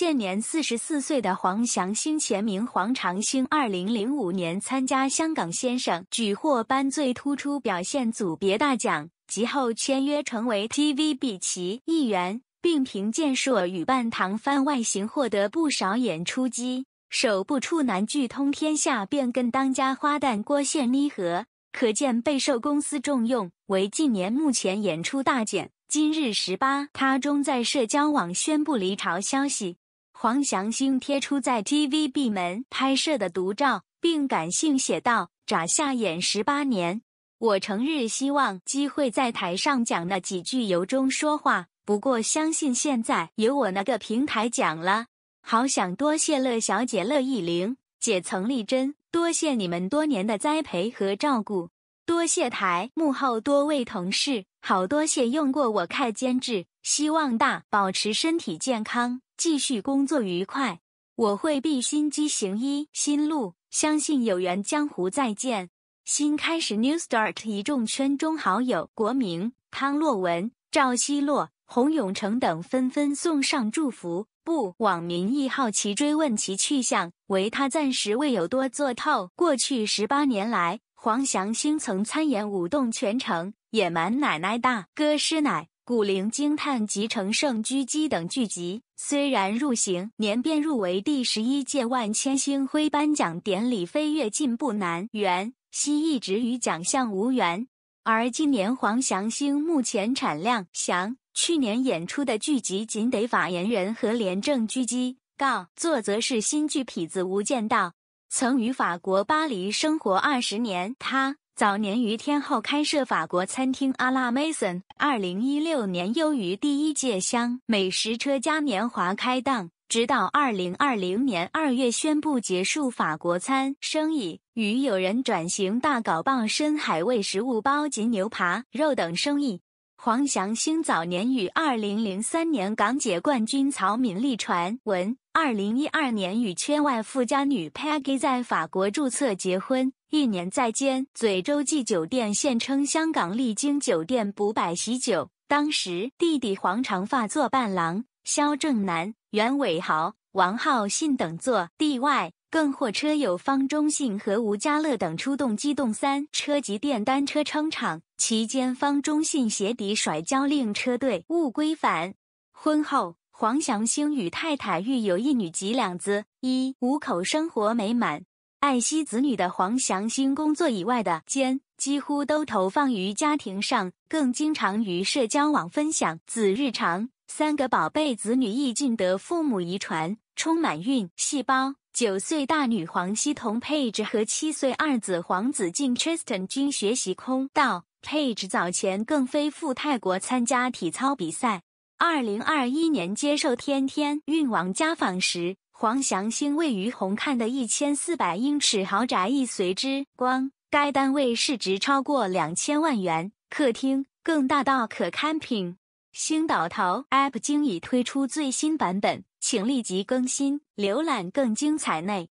现年四十四岁的黄祥兴，前名黄长兴，二零零五年参加香港先生，举获颁最突出表现组别大奖，及后签约成为 TVB 其艺员，并凭健硕与半糖番外形获得不少演出机。首部处男剧《通天下》便跟当家花旦郭羡妮合，可见备受公司重用。为近年目前演出大减，今日十八，他终在社交网宣布离巢消息。黄祥兴贴出在 TVB 门拍摄的独照，并感性写道：“眨下眼十八年，我成日希望机会在台上讲那几句由衷说话。不过相信现在有我那个平台讲了，好想多谢乐小姐、乐意玲姐、曾丽珍，多谢你们多年的栽培和照顾，多谢台幕后多位同事，好多谢用过我看监制，希望大保持身体健康。”继续工作愉快，我会毕心机行医心路，相信有缘江湖再见。新开始 new start，一众圈中好友，国明、汤洛雯、赵希洛、洪永成等纷纷送上祝福。不，网民亦好奇追问其去向，唯他暂时未有多做透。过去十八年来，黄祥兴曾参演《舞动全城》《野蛮奶奶大》《哥师奶》。古灵惊叹集成、圣狙击等剧集虽然入行，年便入围第十一届万千星辉颁奖典礼飞跃进步男。袁锡一直与奖项无缘，而今年黄祥星目前产量翔，去年演出的剧集仅得发言人和廉政狙击，告作则是新剧痞子无间道。曾于法国巴黎生活二十年，他。早年于天后开设法国餐厅阿拉梅森，二零一六年又于第一届香美食车嘉年华开档，直到二零二零年二月宣布结束法国餐生意，与友人转型大搞傍深海味食物包及牛扒肉等生意。黄祥兴早年与2003年港姐冠军曹敏莉传闻，2 0 1 2年与圈外富家女 Peggy 在法国注册结婚，一年在间，嘴洲际酒店现称香港丽晶酒店补摆喜酒，当时弟弟黄长发做伴郎，萧正楠、袁伟豪、王浩信等做地外。更或车友方中信和吴家乐等出动机动三车及电单车撑场，期间方中信鞋底甩胶令车队勿归返。婚后，黄祥兴与太太育有一女及两子，一五口生活美满。爱惜子女的黄祥兴，工作以外的间几乎都投放于家庭上，更经常于社交网分享子日常。三个宝贝子女亦尽得父母遗传，充满运细胞。九岁大女黄希同 p a g e 和七岁二子黄子敬 Tristan 均学习空道。p a g e 早前更飞赴泰国参加体操比赛。二零二一年接受《天天运王》家访时，黄祥兴位于红磡的一千四百英尺豪宅亦随之光，该单位市值超过两千万元，客厅更大到可 camping。星岛淘 App 经已推出最新版本，请立即更新，浏览更精彩内